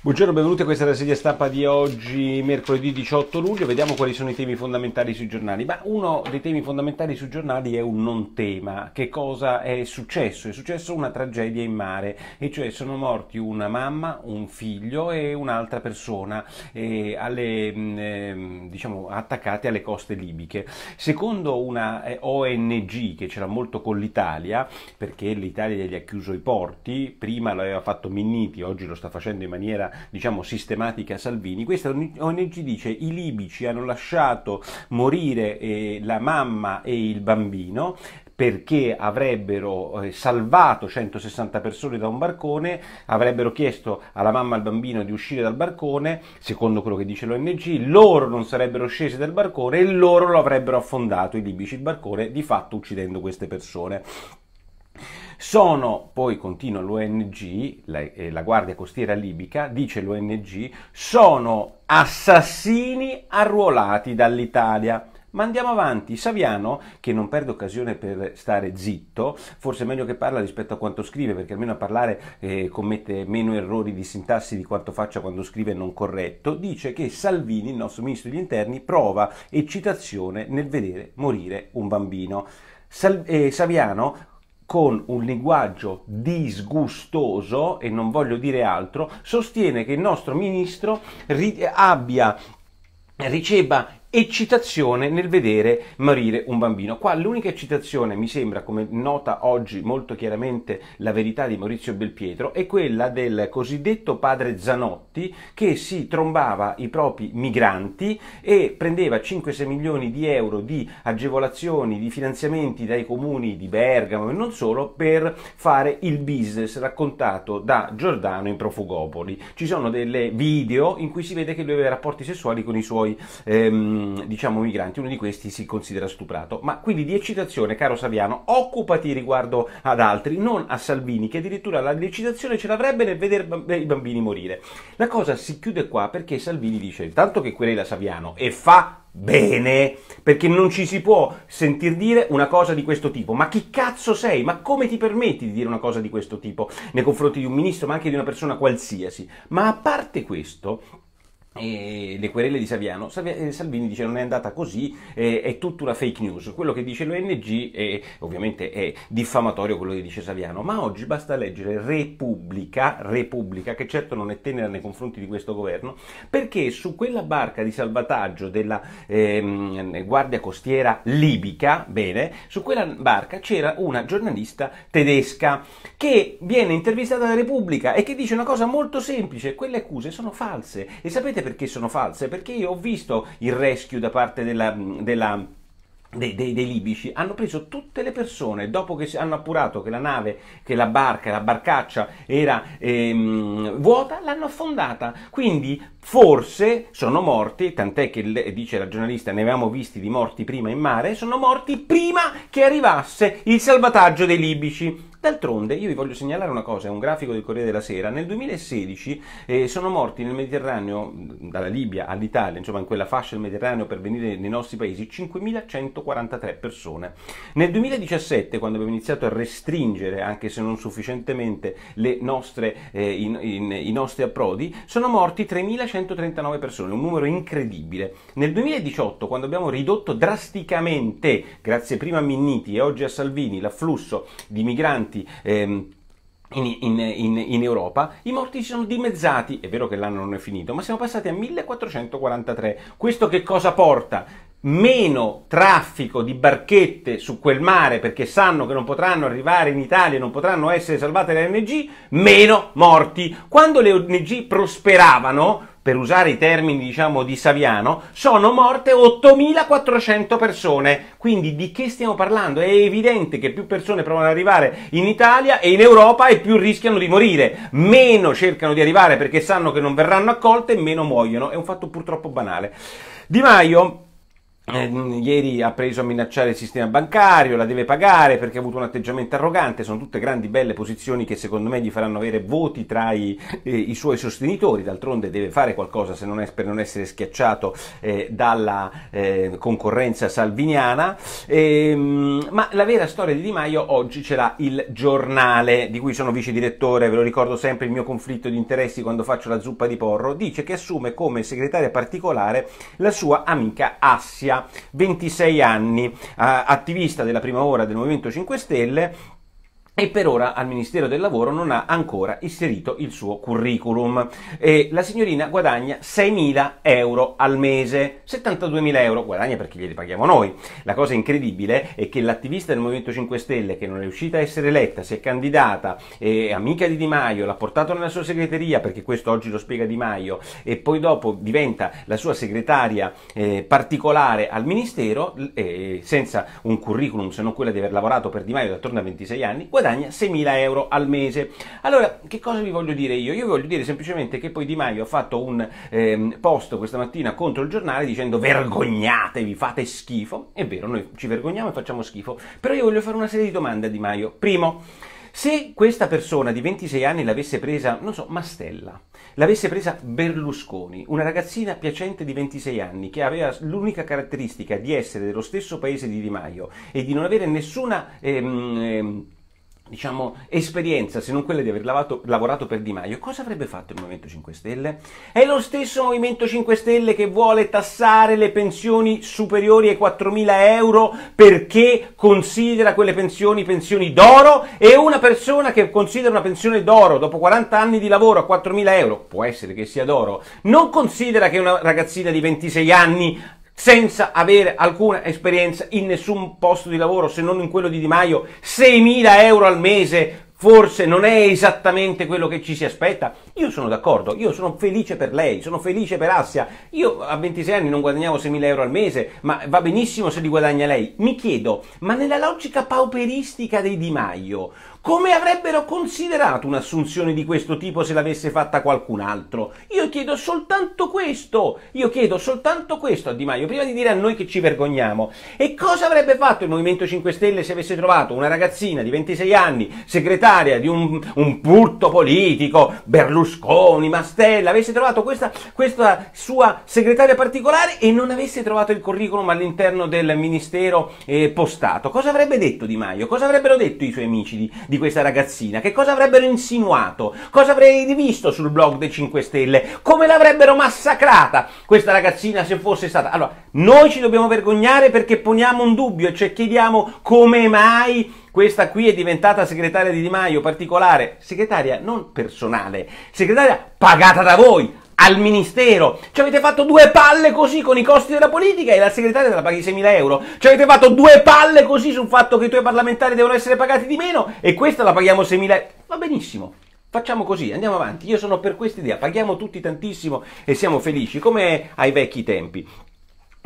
Buongiorno, benvenuti a questa rassegna stampa di oggi, mercoledì 18 luglio. Vediamo quali sono i temi fondamentali sui giornali. Ma uno dei temi fondamentali sui giornali è un non tema. Che cosa è successo? È successa una tragedia in mare, e cioè sono morti una mamma, un figlio e un'altra persona eh, alle, mm, ehm, diciamo, attaccate alle coste libiche. Secondo una eh, ONG che c'era molto con l'Italia, perché l'Italia gli ha chiuso i porti, prima lo aveva fatto Minniti, oggi lo sta facendo in maniera diciamo sistematica Salvini, questa ONG dice i libici hanno lasciato morire eh, la mamma e il bambino perché avrebbero eh, salvato 160 persone da un barcone, avrebbero chiesto alla mamma e al bambino di uscire dal barcone, secondo quello che dice l'ONG, loro non sarebbero scesi dal barcone e loro lo avrebbero affondato, i libici, il barcone, di fatto uccidendo queste persone. Sono, poi continua l'ONG, la, eh, la Guardia Costiera Libica, dice l'ONG, sono assassini arruolati dall'Italia. Ma andiamo avanti, Saviano, che non perde occasione per stare zitto, forse è meglio che parla rispetto a quanto scrive, perché almeno a parlare eh, commette meno errori di sintassi di quanto faccia quando scrive non corretto, dice che Salvini, il nostro ministro degli interni, prova eccitazione nel vedere morire un bambino. Sal- eh, Saviano con un linguaggio disgustoso, e non voglio dire altro, sostiene che il nostro ministro ri- abbia riceba eccitazione nel vedere morire un bambino. Qua l'unica eccitazione, mi sembra, come nota oggi molto chiaramente la verità di Maurizio Belpietro, è quella del cosiddetto padre Zanotti che si trombava i propri migranti e prendeva 5-6 milioni di euro di agevolazioni, di finanziamenti dai comuni di Bergamo e non solo per fare il business raccontato da Giordano in Profugopoli. Ci sono delle video in cui si vede che lui aveva rapporti sessuali con i suoi ehm, Mm, diciamo migranti, uno di questi si considera stuprato. Ma quindi di eccitazione, caro Saviano, occupati riguardo ad altri, non a Salvini, che addirittura la l'eccitazione ce l'avrebbe nel vedere i bambini morire. La cosa si chiude qua perché Salvini dice intanto che querela Saviano e fa bene, perché non ci si può sentir dire una cosa di questo tipo. Ma chi cazzo sei? Ma come ti permetti di dire una cosa di questo tipo nei confronti di un ministro, ma anche di una persona qualsiasi? Ma a parte questo, eh, le querele di Saviano, eh, Salvini dice non è andata così, eh, è tutta una fake news. Quello che dice l'ONG è, ovviamente è diffamatorio quello che dice Saviano, ma oggi basta leggere Repubblica, Repubblica, che certo non è tenera nei confronti di questo governo, perché su quella barca di salvataggio della ehm, guardia costiera libica, bene, su quella barca c'era una giornalista tedesca che viene intervistata da Repubblica e che dice una cosa molto semplice, quelle accuse sono false. E sapete perché? perché sono false, perché io ho visto il rescue da parte della, della dei, dei, dei, libici hanno preso tutte le persone dopo che hanno appurato che la nave, che la barca, la barcaccia era ehm, vuota, l'hanno affondata. Quindi forse sono morti, tant'è che dice la giornalista ne avevamo visti di morti prima in mare, sono morti prima che arrivasse il salvataggio dei libici. D'altronde io vi voglio segnalare una cosa, è un grafico del Corriere della Sera, nel 2016 eh, sono morti nel Mediterraneo, dalla Libia all'Italia, insomma in quella fascia del Mediterraneo per venire nei nostri paesi, 5.143 persone. Nel 2017, quando abbiamo iniziato a restringere, anche se non sufficientemente, nostre, eh, in, in, i nostri approdi, sono morti 3.139 persone, un numero incredibile. Nel 2018, quando abbiamo ridotto drasticamente, grazie prima a Minniti e oggi a Salvini, l'afflusso di migranti morti. Ehm, in, in, in, in, Europa, i morti si sono dimezzati, è vero che l'anno non è finito, ma siamo passati a 1443. Questo che cosa porta? Meno traffico di barchette su quel mare perché sanno che non potranno arrivare in Italia, non potranno essere salvate le ONG, meno morti. Quando le ONG prosperavano, per usare i termini diciamo di Saviano, sono morte 8400 persone. Quindi di che stiamo parlando? È evidente che più persone provano ad arrivare in Italia e in Europa e più rischiano di morire. Meno cercano di arrivare perché sanno che non verranno accolte e meno muoiono. È un fatto purtroppo banale. Di Maio eh, ieri ha preso a minacciare il sistema bancario, la deve pagare perché ha avuto un atteggiamento arrogante, sono tutte grandi belle posizioni che secondo me gli faranno avere voti tra i, eh, i suoi sostenitori, d'altronde deve fare qualcosa se non è, per non essere schiacciato eh, dalla eh, concorrenza salviniana, ehm, ma la vera storia di Di Maio oggi ce l'ha il giornale di cui sono vice direttore, ve lo ricordo sempre il mio conflitto di interessi quando faccio la zuppa di porro, dice che assume come segretaria particolare la sua amica Assia. 26 anni, eh, attivista della prima ora del Movimento 5 Stelle, e per ora al Ministero del Lavoro non ha ancora inserito il suo curriculum. E la signorina guadagna 6.000 euro al mese, 72.000 euro guadagna perché glieli paghiamo noi. La cosa incredibile è che l'attivista del Movimento 5 Stelle, che non è riuscita a essere eletta, si è candidata, è amica di Di Maio, l'ha portato nella sua segreteria, perché questo oggi lo spiega Di Maio, e poi dopo diventa la sua segretaria eh, particolare al Ministero, eh, senza un curriculum se non quello di aver lavorato per Di Maio da attorno a 26 anni, guadagna guadagna 6.000 euro al mese. Allora, che cosa vi voglio dire io? Io vi voglio dire semplicemente che poi Di Maio ha fatto un ehm, post questa mattina contro il giornale dicendo vergognatevi, fate schifo. È vero, noi ci vergogniamo e facciamo schifo. Però io voglio fare una serie di domande a Di Maio. Primo, se questa persona di 26 anni l'avesse presa, non so, Mastella, l'avesse presa Berlusconi, una ragazzina piacente di 26 anni che aveva l'unica caratteristica di essere dello stesso paese di Di Maio e di non avere nessuna... Ehm, ehm, diciamo, esperienza, se non quella di aver lavato, lavorato per Di Maio, cosa avrebbe fatto il Movimento 5 Stelle? È lo stesso Movimento 5 Stelle che vuole tassare le pensioni superiori ai 4.000 euro perché considera quelle pensioni pensioni d'oro e una persona che considera una pensione d'oro dopo 40 anni di lavoro a 4.000 euro, può essere che sia d'oro, non considera che una ragazzina di 26 anni senza avere alcuna esperienza in nessun posto di lavoro se non in quello di Di Maio, 6.000 euro al mese forse non è esattamente quello che ci si aspetta. Io sono d'accordo, io sono felice per lei, sono felice per Assia. Io a 26 anni non guadagnavo 6.000 euro al mese, ma va benissimo se li guadagna lei. Mi chiedo, ma nella logica pauperistica dei Di Maio, come avrebbero considerato un'assunzione di questo tipo se l'avesse fatta qualcun altro? Io chiedo soltanto questo, io chiedo soltanto questo a Di Maio, prima di dire a noi che ci vergogniamo. E cosa avrebbe fatto il Movimento 5 Stelle se avesse trovato una ragazzina di 26 anni, segretaria di un, un purto politico, Berlusconi, Mastella, avesse trovato questa, questa sua segretaria particolare e non avesse trovato il curriculum all'interno del ministero eh, postato? Cosa avrebbe detto Di Maio? Cosa avrebbero detto i suoi amici? di questa ragazzina? Che cosa avrebbero insinuato? Cosa avrei visto sul blog dei 5 Stelle? Come l'avrebbero massacrata questa ragazzina se fosse stata? Allora, noi ci dobbiamo vergognare perché poniamo un dubbio, cioè chiediamo come mai questa qui è diventata segretaria di Di Maio particolare, segretaria non personale, segretaria pagata da voi, al ministero. Ci avete fatto due palle così con i costi della politica e la segretaria te la paghi 6.000 euro. Ci avete fatto due palle così sul fatto che i tuoi parlamentari devono essere pagati di meno e questa la paghiamo 6.000 euro. Va benissimo. Facciamo così, andiamo avanti. Io sono per questa idea. Paghiamo tutti tantissimo e siamo felici, come ai vecchi tempi.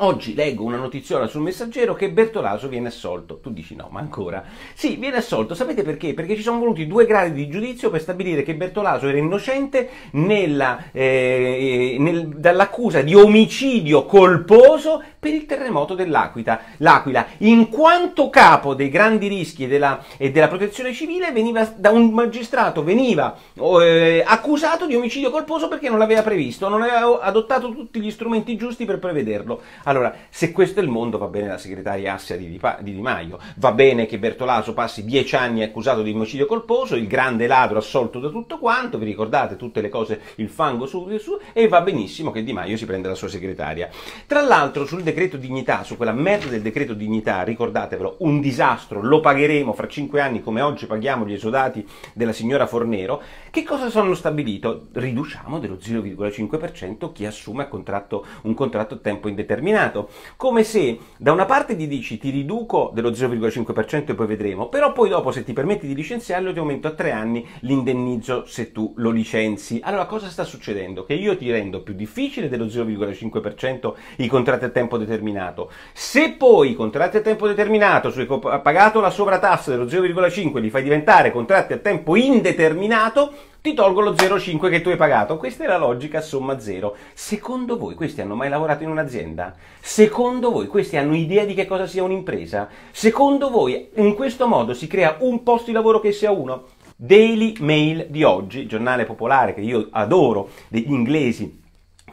Oggi leggo una notiziola sul messaggero che Bertolaso viene assolto. Tu dici no, ma ancora? Sì, viene assolto. Sapete perché? Perché ci sono voluti due gradi di giudizio per stabilire che Bertolaso era innocente nella, eh, nel, dall'accusa di omicidio colposo per il terremoto dell'Aquila. L'Aquila, in quanto capo dei grandi rischi della, e della protezione civile, veniva, da un magistrato veniva eh, accusato di omicidio colposo perché non l'aveva previsto, non aveva adottato tutti gli strumenti giusti per prevederlo. Allora, se questo è il mondo, va bene la segretaria Assia di Di, Maio, va bene che Bertolaso passi dieci anni accusato di omicidio colposo, il grande ladro assolto da tutto quanto, vi ricordate tutte le cose, il fango su e su, e va benissimo che Di Maio si prenda la sua segretaria. Tra l'altro sul decreto dignità, su quella merda del decreto dignità, ricordatevelo, un disastro, lo pagheremo fra cinque anni come oggi paghiamo gli esodati della signora Fornero, che cosa sono stabilito? Riduciamo dello 0,5% chi assume contratto, un contratto a tempo indeterminato determinato. Come se da una parte gli dici ti riduco dello 0,5% e poi vedremo, però poi dopo se ti permetti di licenziarlo ti aumento a tre anni l'indennizzo se tu lo licenzi. Allora cosa sta succedendo? Che io ti rendo più difficile dello 0,5% i contratti a tempo determinato. Se poi i contratti a tempo determinato, su cui hai pagato la sovratassa dello 0,5, li fai diventare contratti a tempo indeterminato, ti tolgo lo 0,5 che tu hai pagato. Questa è la logica somma zero. Secondo voi questi hanno mai lavorato in un'azienda? Secondo voi questi hanno idea di che cosa sia un'impresa? Secondo voi in questo modo si crea un posto di lavoro che sia uno? Daily Mail di oggi, giornale popolare che io adoro, degli inglesi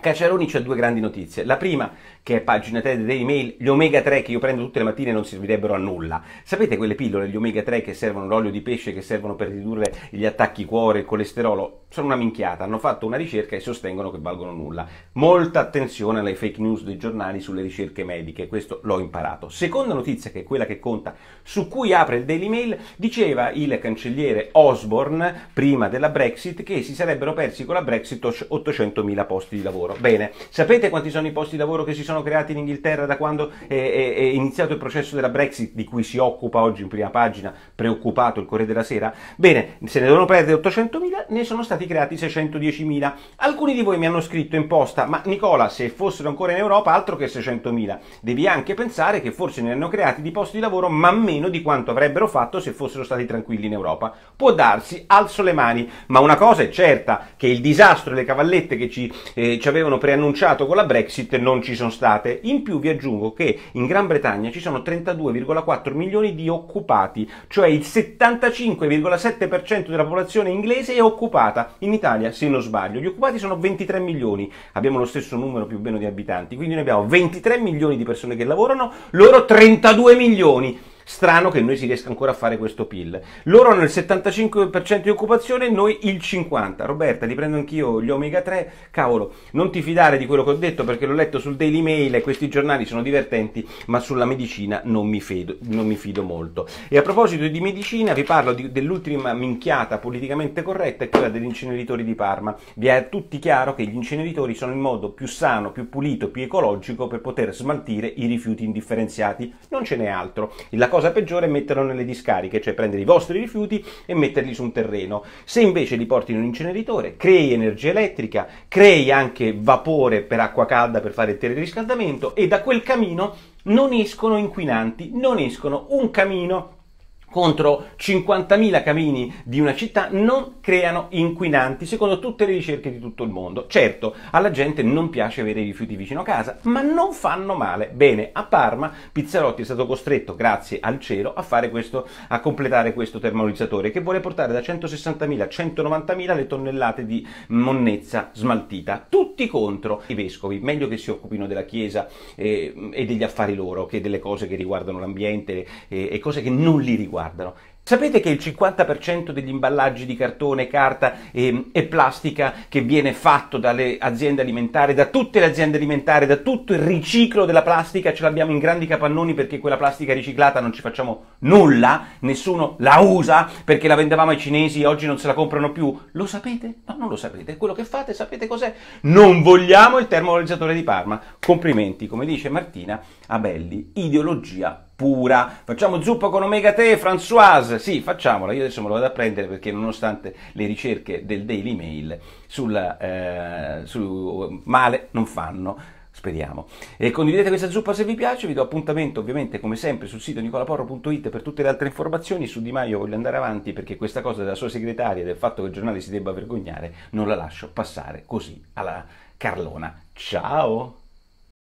Cacciaroni c'ha due grandi notizie. La prima, che è pagina 3 dei mail, gli omega 3 che io prendo tutte le mattine non servirebbero a nulla. Sapete quelle pillole, gli omega 3 che servono, l'olio di pesce che servono per ridurre gli attacchi cuore, il colesterolo? Sono una minchiata, hanno fatto una ricerca e sostengono che valgono nulla. Molta attenzione alle fake news dei giornali sulle ricerche mediche, questo l'ho imparato. Seconda notizia, che è quella che conta, su cui apre il Daily Mail, diceva il cancelliere Osborne, prima della Brexit, che si sarebbero persi con la Brexit 800.000 posti di lavoro. Bene, sapete quanti sono i posti di lavoro che si sono sono creati in Inghilterra da quando è, è, è iniziato il processo della Brexit, di cui si occupa oggi in prima pagina, preoccupato il Corriere della Sera? Bene, se ne devono perdere 800.000, ne sono stati creati 610.000. Alcuni di voi mi hanno scritto in posta, ma Nicola, se fossero ancora in Europa, altro che 600.000. Devi anche pensare che forse ne hanno creati di posti di lavoro, ma meno di quanto avrebbero fatto se fossero stati tranquilli in Europa. Può darsi, alzo le mani, ma una cosa è certa, che il disastro e le cavallette che ci, eh, ci avevano preannunciato con la Brexit non ci sono state state. In più vi aggiungo che in Gran Bretagna ci sono 32,4 milioni di occupati, cioè il 75,7% della popolazione inglese è occupata. In Italia, se non sbaglio, gli occupati sono 23 milioni, abbiamo lo stesso numero più o meno di abitanti, quindi noi abbiamo 23 milioni di persone che lavorano, loro 32 milioni. Strano che noi si riesca ancora a fare questo PIL. Loro hanno il 75% di occupazione e noi il 50%. Roberta, li prendo anch'io gli omega 3. Cavolo, non ti fidare di quello che ho detto perché l'ho letto sul Daily Mail e questi giornali sono divertenti, ma sulla medicina non mi, fedo, non mi fido molto. E a proposito di medicina, vi parlo dell'ultima minchiata politicamente corretta, è quella degli inceneritori di Parma. Vi è a tutti chiaro che gli inceneritori sono il modo più sano, più pulito, più ecologico per poter smaltire i rifiuti indifferenziati. Non ce n'è altro. La cosa cosa peggiore è metterlo nelle discariche, cioè prendere i vostri rifiuti e metterli su un terreno. Se invece li porti in un inceneritore, crei energia elettrica, crei anche vapore per acqua calda per fare il teleriscaldamento e da quel camino non escono inquinanti, non escono un camino contro 50.000 camini di una città non creano inquinanti, secondo tutte le ricerche di tutto il mondo. Certo, alla gente non piace avere i rifiuti vicino a casa, ma non fanno male. Bene, a Parma Pizzarotti è stato costretto, grazie al cielo, a, questo, a completare questo termolizzatore che vuole portare da 160.000 a 190.000 le tonnellate di monnezza smaltita. Tutti contro i vescovi, meglio che si occupino della Chiesa eh, e degli affari loro che delle cose che riguardano l'ambiente eh, e cose che non li riguardano riguardano. Sapete che il 50% degli imballaggi di cartone, carta e, ehm, e, plastica che viene fatto dalle aziende alimentari, da tutte le aziende alimentari, da tutto il riciclo della plastica, ce l'abbiamo in grandi capannoni perché quella plastica riciclata non ci facciamo nulla, nessuno la usa perché la vendevamo ai cinesi e oggi non se la comprano più. Lo sapete? No, non lo sapete. Quello che fate, sapete cos'è? Non vogliamo il termovalorizzatore di Parma. Complimenti, come dice Martina Abelli, ideologia pura. Facciamo zuppa con omega 3, Françoise? Sì, facciamola. Io adesso me lo vado a prendere perché nonostante le ricerche del Daily Mail sulla, eh, su male non fanno. Speriamo. E condividete questa zuppa se vi piace, vi do appuntamento ovviamente come sempre sul sito nicolaporro.it per tutte le altre informazioni, su Di Maio voglio andare avanti perché questa cosa della sua segretaria e del fatto che il giornale si debba vergognare non la lascio passare così alla Carlona. Ciao!